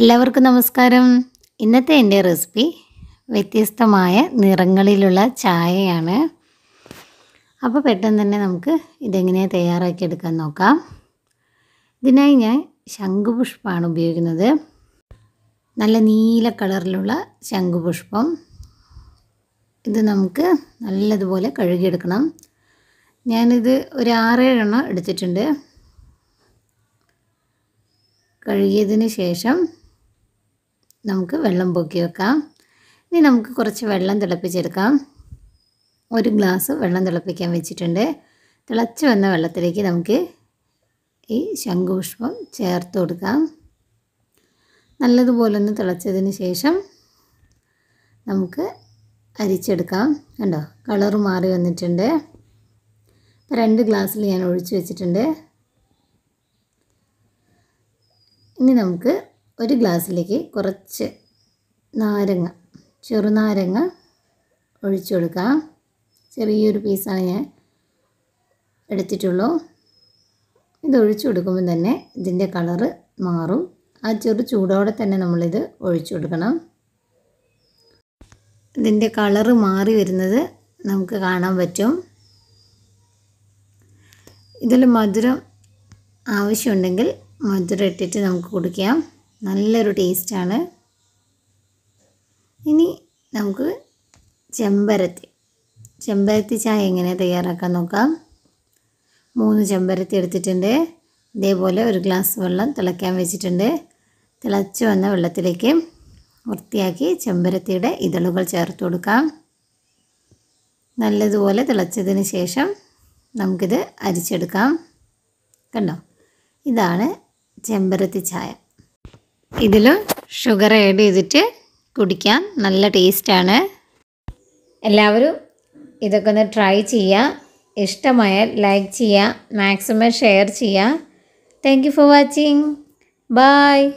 എല്ലാവർക്കും നമസ്കാരം ഇന്നത്തെ എൻ്റെ റെസിപ്പി വ്യത്യസ്തമായ നിറങ്ങളിലുള്ള ചായയാണ് അപ്പോൾ പെട്ടെന്ന് തന്നെ നമുക്ക് ഇതെങ്ങനെ തയ്യാറാക്കിയെടുക്കാൻ നോക്കാം ഇതിനായി ഞാൻ ശംഖുപുഷ്പമാണ് ഉപയോഗിക്കുന്നത് നല്ല നീല കളറിലുള്ള ശംഖുപുഷ്പം ഇത് നമുക്ക് നല്ലതുപോലെ കഴുകിയെടുക്കണം ഞാനിത് ഒരു ആറേഴെണ്ണം എടുത്തിട്ടുണ്ട് കഴുകിയതിന് ശേഷം നമുക്ക് വെള്ളം പൊക്കി വെക്കാം ഇനി നമുക്ക് കുറച്ച് വെള്ളം തിളപ്പിച്ചെടുക്കാം ഒരു ഗ്ലാസ് വെള്ളം തിളപ്പിക്കാൻ വെച്ചിട്ടുണ്ട് തിളച്ച് വന്ന വെള്ളത്തിലേക്ക് നമുക്ക് ഈ ശംഖുപുഷ്പം ചേർത്ത് കൊടുക്കാം നല്ലതുപോലെ ഒന്ന് തിളച്ചതിന് ശേഷം നമുക്ക് അരിച്ചെടുക്കാം കണ്ടോ കളർ മാറി വന്നിട്ടുണ്ട് രണ്ട് ഗ്ലാസ്സിൽ ഞാൻ ഒഴിച്ചു വെച്ചിട്ടുണ്ട് ഇനി നമുക്ക് ഒരു ഗ്ലാസ്സിലേക്ക് കുറച്ച് നാരങ്ങ ചെറുനാരങ്ങ ഒഴിച്ചു കൊടുക്കുക ചെറിയൊരു പീസാണ് ഞാൻ എടുത്തിട്ടുള്ളൂ ഇത് ഒഴിച്ചു കൊടുക്കുമ്പോൾ തന്നെ ഇതിൻ്റെ കളറ് മാറും ആ ചെറു ചൂടോടെ തന്നെ നമ്മളിത് ഒഴിച്ചു കൊടുക്കണം ഇതിൻ്റെ കളറ് മാറി വരുന്നത് നമുക്ക് കാണാൻ പറ്റും ഇതിൽ മധുരം ആവശ്യമുണ്ടെങ്കിൽ മധുരം ഇട്ടിട്ട് നമുക്ക് കുടിക്കാം നല്ലൊരു ടേസ്റ്റാണ് ഇനി നമുക്ക് ചെമ്പരത്തി ചെമ്പരത്തി ചായ എങ്ങനെ തയ്യാറാക്കാൻ നോക്കാം മൂന്ന് ചെമ്പരത്തി എടുത്തിട്ടുണ്ട് ഇതേപോലെ ഒരു ഗ്ലാസ് വെള്ളം തിളയ്ക്കാൻ വെച്ചിട്ടുണ്ട് തിളച്ച് വന്ന വെള്ളത്തിലേക്ക് വൃത്തിയാക്കി ചെമ്പരത്തിയുടെ ഇതളുകൾ ചേർത്ത് കൊടുക്കാം നല്ലതുപോലെ തിളച്ചതിന് ശേഷം നമുക്കിത് അരിച്ചെടുക്കാം കണ്ടോ ഇതാണ് ചെമ്പരത്തി ചായ ഇതിൽ ഷുഗർ ആഡ് ചെയ്തിട്ട് കുടിക്കാം നല്ല ടേസ്റ്റാണ് എല്ലാവരും ഇതൊക്കെ ഒന്ന് ട്രൈ ചെയ്യുക ഇഷ്ടമായാൽ ലൈക്ക് ചെയ്യുക മാക്സിമം ഷെയർ ചെയ്യുക thank you for watching bye